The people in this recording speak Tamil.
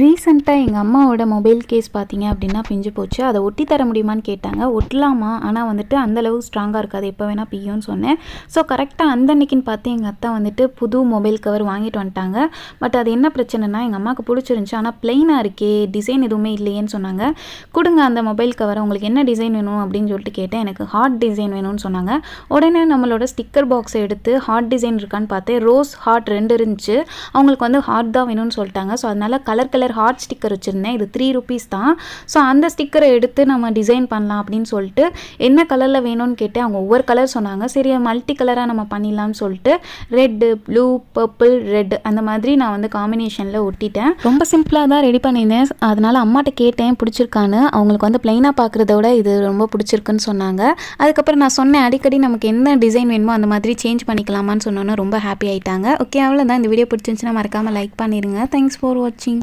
ரீசெண்டாக எங்கள் அம்மாவோட மொபைல் கேஸ் பார்த்தீங்க அப்படின்னா பிஞ்சு போச்சு அதை ஒட்டி தர முடியுமான்னு கேட்டாங்க ஒட்டலாமா ஆனால் வந்துட்டு அந்தளவு ஸ்ட்ராங்காக இருக்காது எப்போ வேணால் பியும்னு சொன்னேன் ஸோ கரெக்டாக அந்த அன்னைக்குன்னு பார்த்து எங்கள் அத்தா வந்துட்டு புது மொபைல் கவர் வாங்கிட்டு வந்துட்டாங்க பட் அது என்ன பிரச்சனைனா எங்கள் அம்மாவுக்கு பிடிச்சிருந்துச்சு ஆனால் ப்ளெயினாக இருக்கே டிசைன் எதுவுமே இல்லையேன்னு சொன்னாங்க கொடுங்க அந்த மொபைல் கவர் உங்களுக்கு என்ன டிசைன் வேணும் அப்படின்னு சொல்லிட்டு கேட்டேன் எனக்கு ஹார்ட் டிசைன் வேணும்னு சொன்னாங்க உடனே நம்மளோட ஸ்டிக்கர் பாக்ஸை எடுத்து ஹார்ட் டிசைன் இருக்கான்னு பார்த்தேன் ரோஸ் ஹார்ட் ரெண்டு இருந்துச்சு அவங்களுக்கு வந்து ஹார்ட் தான் வேணும்னு சொல்லிட்டாங்க ஸோ அதனால் colour colour colour heart sticker வச்சுருந்தேன் இது த்ரீ ருபீஸ் தான் ஸோ அந்த ஸ்டிக்கரை எடுத்து நம்ம டிசைன் பண்ணலாம் அப்படின்னு சொல்லிட்டு என்ன கலரில் வேணும்னு கேட்டு அவங்க ஒவ்வொரு கலர் சொன்னாங்க சரி மல்டி கலராக நம்ம பண்ணிடலாம்னு சொல்லிட்டு ரெட்டு ப்ளூ பர்பிள் ரெட் அந்த மாதிரி நான் வந்து காம்பினேஷனில் ஒட்டிட்டேன் ரொம்ப சிம்பிளாக தான் ரெடி பண்ணியிருந்தேன் அதனால் அம்மாட்ட கேட்டேன் பிடிச்சிருக்கான்னு அவங்களுக்கு வந்து ப்ளைனாக பார்க்குறத விட இது ரொம்ப பிடிச்சிருக்குன்னு சொன்னாங்க அதுக்கப்புறம் நான் சொன்னேன் அடிக்கடி நமக்கு என்ன டிசைன் வேணுமோ அந்த மாதிரி சேஞ்ச் பண்ணிக்கலாமான்னு சொன்னோன்னு ரொம்ப ஹாப்பி ஆகிட்டாங்க ஓகே தான் இந்த வீடியோ பிடிச்சிருந்துச்சுன்னா மறக்காமல் லைக் பண்ணிடுங்க தேங்க்ஸ் ஃபார் வாட்சிங்